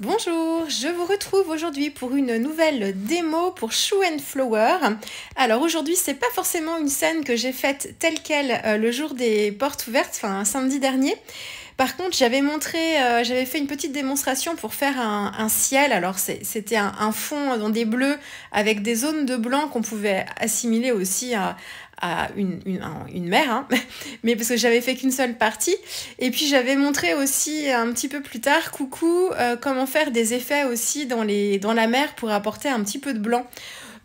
Bonjour, je vous retrouve aujourd'hui pour une nouvelle démo pour Shoe Flower. Alors aujourd'hui, c'est pas forcément une scène que j'ai faite telle quelle euh, le jour des portes ouvertes, enfin samedi dernier. Par contre, j'avais montré, euh, j'avais fait une petite démonstration pour faire un, ciel. Alors, c'était un, fond dans des bleus avec des zones de blanc qu'on pouvait assimiler aussi à, une, mer, hein. mais parce que j'avais fait qu'une seule partie. Et puis, j'avais montré aussi un petit peu plus tard, coucou, euh, comment faire des effets aussi dans, les, dans la mer pour apporter un petit peu de blanc.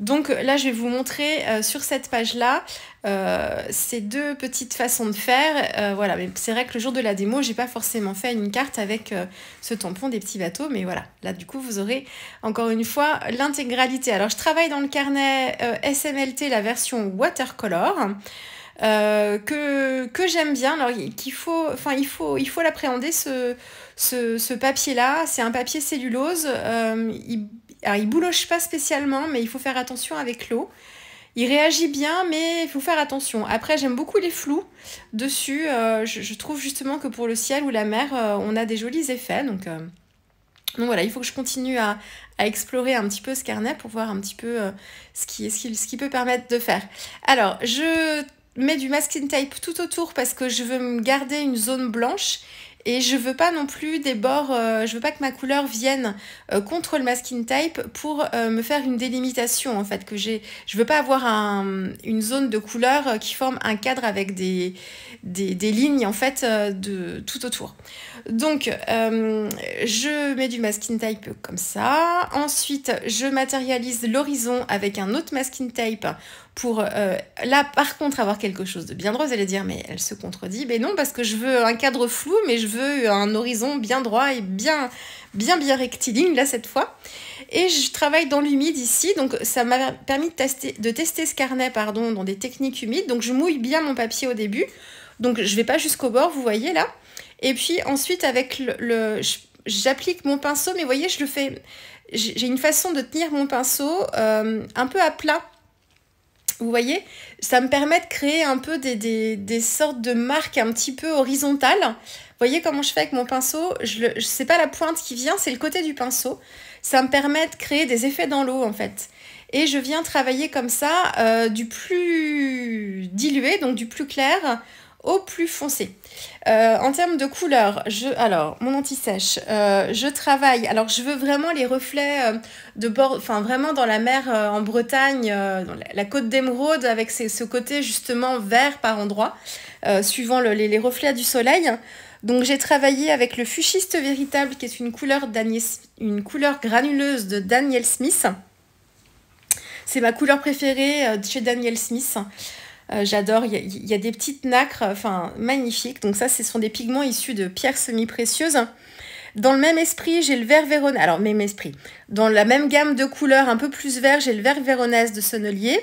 Donc là, je vais vous montrer euh, sur cette page-là euh, ces deux petites façons de faire. Euh, voilà, mais c'est vrai que le jour de la démo, j'ai pas forcément fait une carte avec ce tampon des petits bateaux, mais voilà, là du coup, vous aurez encore une fois l'intégralité. Alors, je travaille dans le carnet SMLT, la version watercolor. que, que j'aime bien. Alors qu'il faut, enfin il faut, il faut l'appréhender ce, ce, papier là. C'est un papier cellulose. Alors, il bouloche pas spécialement, mais il faut faire attention avec l'eau. Il réagit bien, mais il faut faire attention. Après, j'aime beaucoup les flous dessus. Euh, je, trouve justement que pour le ciel ou la mer, euh, on a des jolis effets. Euh, donc, voilà, il faut que je continue à, explorer un petit peu ce carnet pour voir un petit peu ce qui, peut permettre de faire. Alors, je mets du masking tape tout autour parce que je veux me garder une zone blanche et je veux pas non plus des bords, euh, je veux pas que ma couleur vienne euh, contre le masking type pour euh, me faire une délimitation en fait. Que j'ai, je veux pas avoir une zone de couleur qui forme un cadre avec des, des, lignes en fait de tout autour. Donc je mets du masking type comme ça. Ensuite je matérialise l'horizon avec un autre masking type pour euh, là par contre avoir quelque chose de bien droit, vous allez dire mais elle se contredit, mais non parce que je veux un cadre flou, mais je veux un horizon bien droit et bien bien bien rectiligne là cette fois. Et je travaille dans l'humide ici, donc ça m'a permis de tester, de tester ce carnet pardon dans des techniques humides. Donc je mouille bien mon papier au début, donc je vais pas jusqu'au bord, vous voyez là. Et puis ensuite avec le, j'applique mon pinceau, mais vous voyez je le fais, j'ai une façon de tenir mon pinceau euh, un peu à plat vous voyez, ça me permet de créer un peu des, des, sortes de marques un petit peu horizontales. Vous voyez comment je fais avec mon pinceau Je n'est sais pas la pointe qui vient, c'est le côté du pinceau. Ça me permet de créer des effets dans l'eau en fait. Et je viens travailler comme ça euh, du plus dilué, donc du plus clair, au plus foncé. Euh, en termes de couleurs, je, alors, mon anti-sèche, euh, je travaille, alors je veux vraiment les reflets euh, de bord, enfin vraiment dans la mer en Bretagne, dans la, côte d'émeraude, avec ce côté justement vert par endroit, suivant les, reflets du soleil. Donc j'ai travaillé avec le fuchiste véritable, qui est une couleur, une couleur granuleuse de Daniel Smith. C'est ma couleur préférée chez Daniel Smith. Euh, j'adore, il y, a des petites nacres, enfin magnifiques. Donc ça, ce sont des pigments issus de pierres semi-précieuses. Dans le même esprit, j'ai le vert véronais. Alors, même esprit. Dans la même gamme de couleurs, un peu plus vert, j'ai le vert Véronèse de Sonnelier.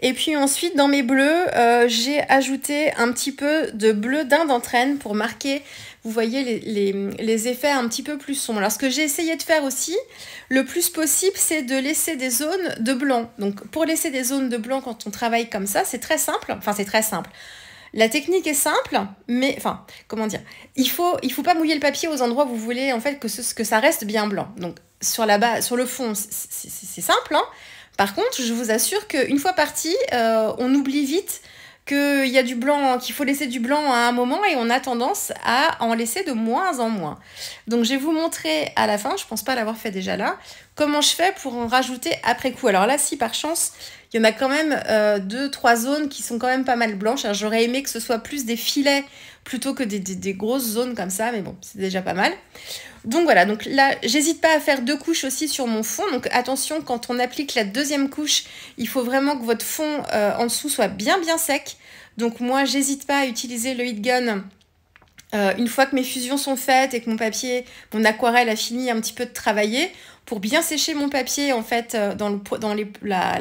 Et puis ensuite, dans mes bleus, euh, j'ai ajouté un petit peu de bleu d'Inde d'entraîne pour marquer vous voyez les, effets un petit peu plus sombres. Alors ce que j'ai essayé de faire aussi, le plus possible, c'est de laisser des zones de blanc. Donc pour laisser des zones de blanc quand on travaille comme ça, c'est très simple. Enfin c'est très simple. La technique est simple, mais enfin, comment dire, il faut il faut pas mouiller le papier aux endroits où vous voulez en fait que ce, que ça reste bien blanc. Donc sur la base, sur le fond, c'est simple. Hein. Par contre, je vous assure qu'une fois parti, euh, on oublie vite qu'il y a du blanc, qu'il faut laisser du blanc à un moment et on a tendance à en laisser de moins en moins. Donc je vais vous montrer à la fin, je pense pas l'avoir fait déjà là, comment je fais pour en rajouter après coup. Alors là, si par chance, il y en a quand même 2 euh, deux, trois zones qui sont quand même pas mal blanches. Alors, j'aurais aimé que ce soit plus des filets plutôt que des, grosses zones comme ça, mais bon, c'est déjà pas mal. Donc voilà, donc là, j'hésite pas à faire deux couches aussi sur mon fond. Donc attention, quand on applique la deuxième couche, il faut vraiment que votre fond euh, en dessous soit bien bien sec. Donc moi, j'hésite pas à utiliser le heat gun euh, une fois que mes fusions sont faites et que mon papier, mon aquarelle a fini un petit peu de travailler, pour bien sécher mon papier, en fait, euh, dans dans les, la,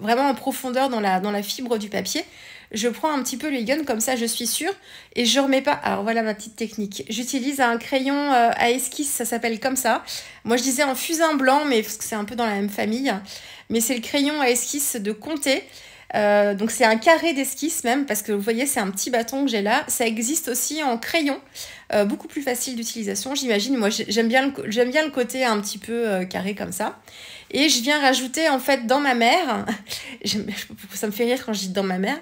vraiment en profondeur dans la, dans la fibre du papier, je prends un petit peu le gun comme ça je suis sûre, et je remets pas. Alors voilà ma petite technique. J'utilise un crayon euh, à esquisse, ça s'appelle comme ça. Moi je disais un fusain blanc, mais parce que c'est un peu dans la même famille. Mais c'est le crayon à esquisse de Comté. Euh, donc c'est un carré d'esquisse même, parce que vous voyez, c'est un petit bâton que j'ai là. Ça existe aussi en crayon, euh, beaucoup plus facile d'utilisation, j'imagine. Moi, j'aime bien, le, côté un petit peu euh, carré comme ça. Et je viens rajouter, en fait, dans ma mer, ça me fait rire quand je dis dans ma mère,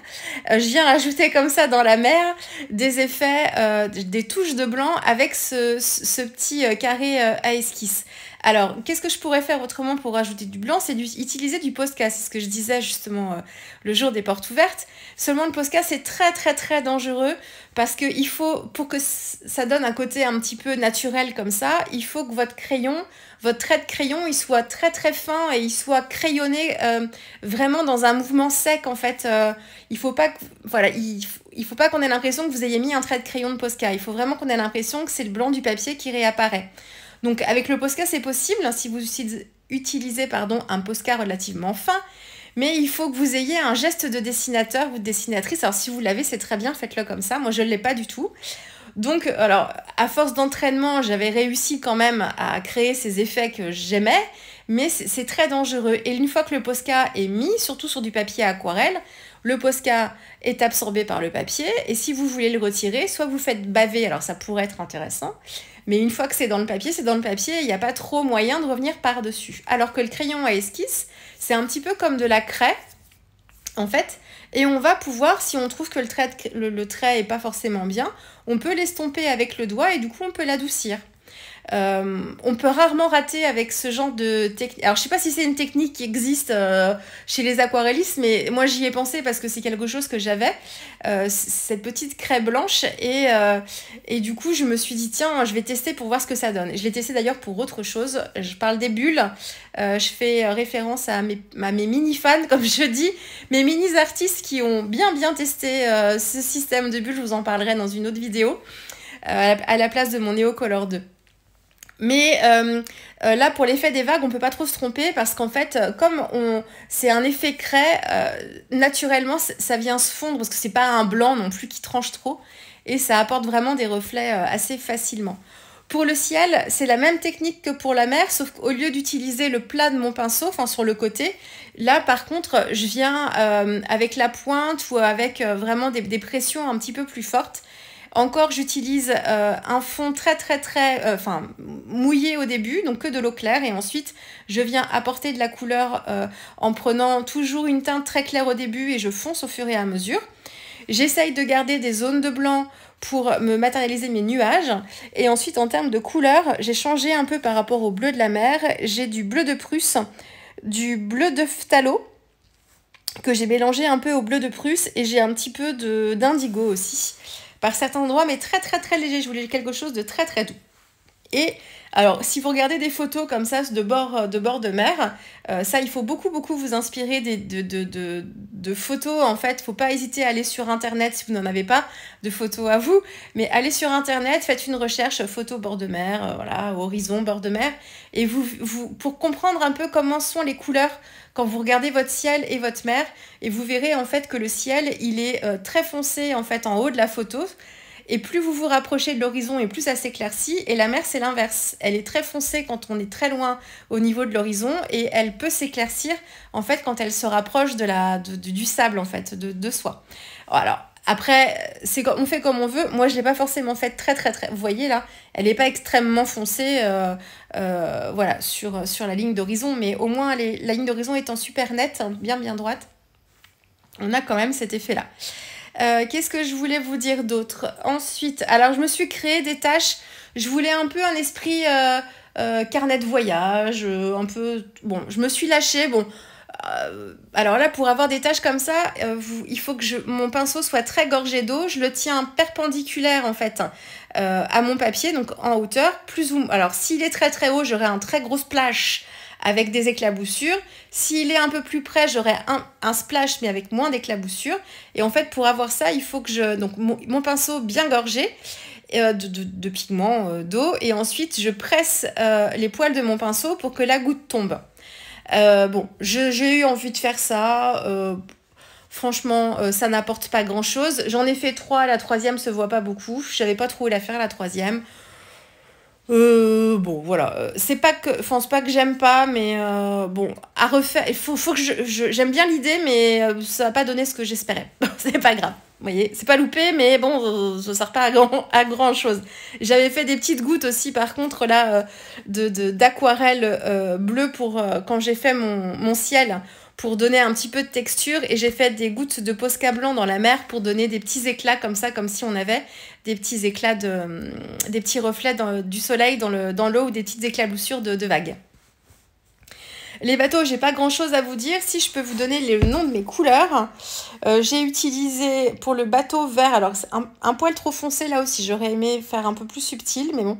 je viens rajouter comme ça dans la mer des effets, des touches de blanc avec ce petit carré à esquisse. Alors, qu'est-ce que je pourrais faire autrement pour rajouter du blanc C'est d'utiliser du Posca, C'est ce que je disais justement euh, le jour des portes ouvertes. Seulement, le Posca, c'est très, très, très dangereux parce que faut, pour que ça donne un côté un petit peu naturel comme ça, il faut que votre crayon, votre trait de crayon, il soit très, très fin et il soit crayonné euh, vraiment dans un mouvement sec, en fait. Euh. il faut pas que, voilà, il faut pas qu'on ait l'impression que vous ayez mis un trait de crayon de Posca. Il faut vraiment qu'on ait l'impression que c'est le blanc du papier qui réapparaît. Donc avec le Posca, c'est possible hein, si vous utilisez pardon, un Posca relativement fin, mais il faut que vous ayez un geste de dessinateur ou de dessinatrice. Alors si vous l'avez, c'est très bien, faites-le comme ça. Moi, je ne l'ai pas du tout. Donc, alors, à force d'entraînement, j'avais réussi quand même à créer ces effets que j'aimais, mais c'est très dangereux. Et une fois que le Posca est mis, surtout sur du papier aquarelle, le Posca est absorbé par le papier, et si vous voulez le retirer, soit vous faites baver, alors ça pourrait être intéressant, mais une fois que c'est dans le papier, c'est dans le papier, il n'y a pas trop moyen de revenir par-dessus. Alors que le crayon à esquisse, c'est un petit peu comme de la craie, en fait, et on va pouvoir, si on trouve que le trait, le, est pas forcément bien, on peut l'estomper avec le doigt et du coup on peut l'adoucir. Euh, on peut rarement rater avec ce genre de technique. Alors, je sais pas si c'est une technique qui existe euh, chez les aquarellistes, mais moi j'y ai pensé parce que c'est quelque chose que j'avais, euh, cette petite craie blanche. Et, et du coup, je me suis dit, tiens, je vais tester pour voir ce que ça donne. Je l'ai testé d'ailleurs pour autre chose. Je parle des bulles. je fais référence à mes, mini-fans, comme je dis, mes mini-artistes qui ont bien, bien testé ce système de bulles. Je vous en parlerai dans une autre vidéo à la place de mon Neo Color 2. Mais euh, euh, là, pour l'effet des vagues, on ne peut pas trop se tromper parce qu'en fait, euh, comme c'est un effet craie, naturellement, ça vient se fondre parce que c'est pas un blanc non plus qui tranche trop et ça apporte vraiment des reflets assez facilement. Pour le ciel, c'est la même technique que pour la mer, sauf qu'au lieu d'utiliser le plat de mon pinceau, enfin sur le côté, là par contre, je viens avec la pointe ou avec vraiment des pressions un petit peu plus fortes encore, j'utilise euh, un fond très très très euh, enfin, mouillé au début, donc que de l'eau claire. Et ensuite, je viens apporter de la couleur euh, en prenant toujours une teinte très claire au début et je fonce au fur et à mesure. J'essaye de garder des zones de blanc pour me matérialiser mes nuages. Et ensuite, en termes de couleur, j'ai changé un peu par rapport au bleu de la mer. J'ai du bleu de Prusse, du bleu de Phtalo que j'ai mélangé un peu au bleu de Prusse, et j'ai un petit peu d'indigo aussi par certains endroits, mais très très très léger. Je voulais quelque chose de très très doux. Et alors, si vous regardez des photos comme ça de bord euh, de, bord de mer, euh, ça, il faut beaucoup, beaucoup vous inspirer de, photos. En fait, faut pas hésiter à aller sur Internet si vous n'en avez pas de photos à vous. Mais allez sur Internet, faites une recherche photo bord de mer, euh, horizon bord de mer. Et vous, pour comprendre un peu comment sont les couleurs quand vous regardez votre ciel et votre mer, et vous verrez en fait que le ciel, il est très foncé en fait en haut de la photo. Et plus vous vous rapprochez de l'horizon et plus ça s'éclaircit. Et la mer, c'est l'inverse. Elle est très foncée quand on est très loin au niveau de l'horizon et elle peut s'éclaircir en fait quand elle se rapproche de la, du sable en fait, de, de soi. Alors, après, on fait comme on veut. Moi, je ne l'ai pas forcément faite très très très. Vous voyez là, elle n'est pas extrêmement foncée, euh, euh, voilà, sur, sur la ligne d'horizon, mais au moins la ligne d'horizon étant super nette, hein, bien bien droite, on a quand même cet effet là. Euh, qu'est-ce que je voulais vous dire d'autre Ensuite, alors je me suis créé des tâches. Je voulais un peu un esprit euh, euh, carnet de voyage, un peu. Bon, je me suis lâchée. Bon, alors là, pour avoir des tâches comme ça, il faut que mon pinceau soit très gorgé d'eau. Je le tiens perpendiculaire en fait à mon papier, donc en hauteur. Plus ou alors s'il est très très haut, j'aurai un très gros splash avec des éclaboussures. S'il est un peu plus près, j'aurai un, splash, mais avec moins d'éclaboussures. Et en fait, pour avoir ça, il faut que je... Donc, mon, pinceau bien gorgé euh, de, pigments, euh, d'eau. Et ensuite, je presse euh, les poils de mon pinceau pour que la goutte tombe. bon, j'ai eu envie de faire ça. Franchement, ça n'apporte pas grand-chose. J'en ai fait trois, la troisième se voit pas beaucoup. Je n'avais pas trouvé la faire, la troisième. Euh, bon, voilà. Euh, c'est pas que. Enfin, pas que j'aime pas, mais euh, bon, à refaire. Il faut, que je. J'aime bien l'idée, mais euh, ça n'a pas donné ce que j'espérais. c'est pas grave. Vous voyez, c'est pas loupé, mais bon, ça sert pas à grand, à grand chose. J'avais fait des petites gouttes aussi, par contre, là, d'aquarelle de, bleue pour quand j'ai fait mon, mon ciel pour donner un petit peu de texture et j'ai fait des gouttes de posca blanc dans la mer pour donner des petits éclats comme ça, comme si on avait des petits éclats, de, euh, des petits reflets du soleil dans l'eau le, dans ou des petites éclaboussures de, de vagues. Les bateaux, j'ai pas grand chose à vous dire. Si je peux vous donner le nom de mes couleurs, euh, j'ai utilisé pour le bateau vert, alors c'est un, un, poil trop foncé là aussi, j'aurais aimé faire un peu plus subtil, mais bon.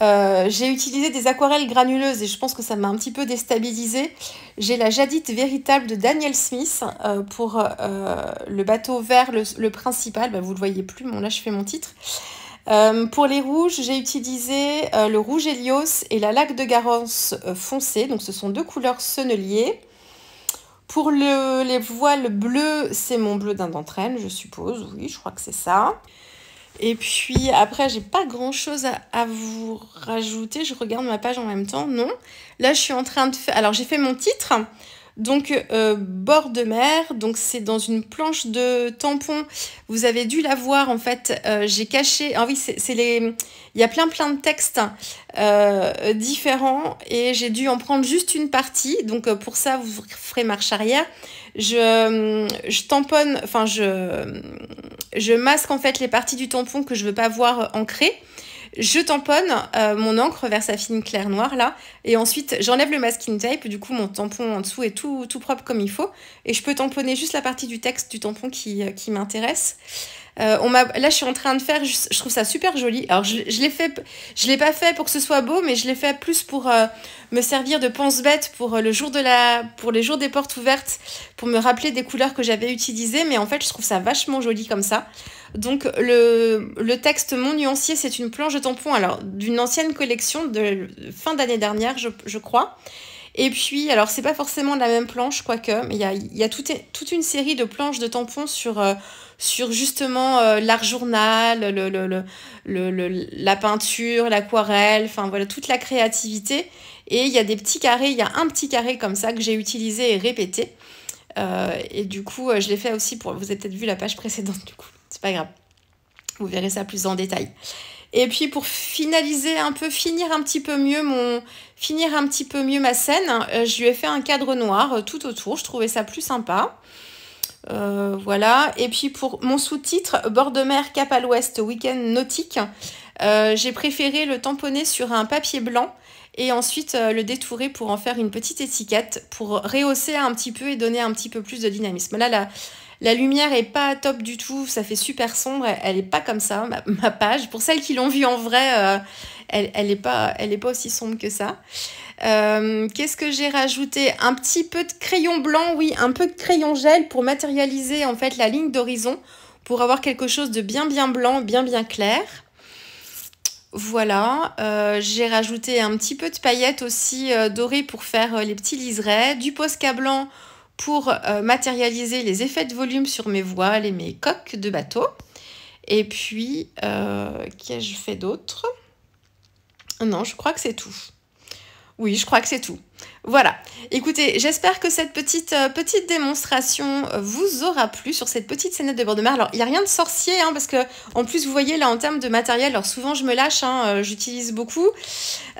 Euh, j'ai utilisé des aquarelles granuleuses et je pense que ça m'a un petit peu déstabilisée. J'ai la jadite véritable de Daniel Smith euh, pour euh, le bateau vert, le, principal. Bah, vous ne le voyez plus, mais là je fais mon titre. pour les rouges, j'ai utilisé le rouge Helios et la laque de Garance foncée. Donc ce sont deux couleurs sonneliers. Pour les voiles bleues, c'est mon bleu d'un d'entraîne, je suppose. Oui, je crois que c'est ça. Et puis après, j'ai pas grand chose à, vous rajouter. Je regarde ma page en même temps, non. Là, je suis en train de faire. Alors, j'ai fait mon titre. Donc euh, bord de mer, donc c'est dans une planche de tampon. Vous avez dû la voir en fait. Euh, j'ai caché. Ah oui, c'est les. Il y a plein plein de textes euh, différents et j'ai dû en prendre juste une partie. Donc pour ça, vous ferez marche arrière. Je, tamponne, enfin je, masque en fait les parties du tampon que je ne veux pas voir ancrées. Je tamponne euh, mon encre vers sa fine claire noire là, et ensuite j'enlève le masking tape, du coup mon tampon en dessous est tout, propre comme il faut, et je peux tamponner juste la partie du texte du tampon qui, euh, qui m'intéresse. Euh, là, je suis en train de faire, je, trouve ça super joli. Alors, je, je l'ai fait, je l'ai pas fait pour que ce soit beau, mais je l'ai fait plus pour me servir de pense-bête pour le jour de la, pour les jours des portes ouvertes, pour me rappeler des couleurs que j'avais utilisées. Mais en fait, je trouve ça vachement joli comme ça. Donc le, texte Mon nuancier, c'est une planche de tampon, alors d'une ancienne collection de fin d'année dernière, je, crois. Et puis, alors c'est pas forcément la même planche, quoique, mais il y a, toute, une série de planches de tampons sur, euh, sur justement euh, l'art journal, la peinture, l'aquarelle, enfin voilà, toute la créativité. Et il y a des petits carrés, il y a un petit carré comme ça que j'ai utilisé et répété. Euh, et du coup, je l'ai fait aussi pour. Vous avez peut-être vu la page précédente du coup. C'est pas grave. Vous verrez ça plus en détail. Et puis pour finaliser un peu, finir un petit peu mieux mon, finir un petit peu mieux ma scène, euh, je lui ai fait un cadre noir euh, tout autour. Je trouvais ça plus sympa. Euh, voilà. Et puis pour mon sous-titre, Bord de mer, Cap à l'Ouest, week-end nautique, j'ai préféré le tamponner sur un papier blanc et ensuite le détourer pour en faire une petite étiquette pour rehausser un petit peu et donner un petit peu plus de dynamisme. Là, la, la lumière est pas top du tout, ça fait super sombre, elle, n'est est pas comme ça, ma, page. Pour celles qui l'ont vue en vrai, euh, elle, n'est est pas, elle est pas aussi sombre que ça. Euh, qu'est-ce que j'ai rajouté Un petit peu de crayon blanc, oui, un peu de crayon gel pour matérialiser en fait la ligne d'horizon, pour avoir quelque chose de bien bien blanc, bien bien clair. Voilà, euh, j'ai rajouté un petit peu de paillettes aussi dorées pour faire les petits liserés, du posca blanc pour euh, matérialiser les effets de volume sur mes voiles et mes coques de bateau. Et puis, euh, qu'ai-je fait d'autre Non, je crois que c'est tout. Oui, je crois que c'est tout. Voilà. Écoutez, j'espère que cette petite, euh, petite démonstration euh, vous aura plu sur cette petite scénette de bord de mer. Alors, il n'y a rien de sorcier, hein, parce que en plus, vous voyez là en termes de matériel, alors souvent je me lâche, hein, euh, j'utilise beaucoup,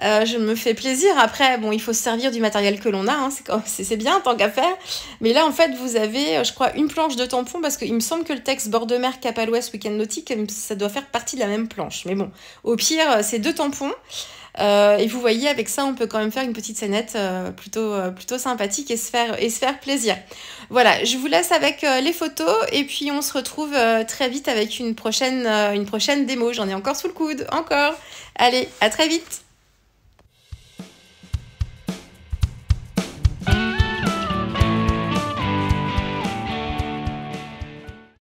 je me fais plaisir. Après, bon, il faut se servir du matériel que l'on a, hein, c'est bien tant qu'à faire. Mais là, en fait, vous avez, je crois, une planche de tampons, parce qu'il me semble que le texte bord de mer, cap à l'ouest, week-end nautique, ça doit faire partie de la même planche. Mais bon, au pire, c'est deux tampons. et vous voyez, avec ça, on peut quand même faire une petite scénette plutôt, euh, plutôt sympathique et se, faire, et se faire plaisir. Voilà, je vous laisse avec euh, les photos et puis on se retrouve euh, très vite avec une prochaine, une prochaine démo. J'en ai encore sous le coude, encore. Allez, à très vite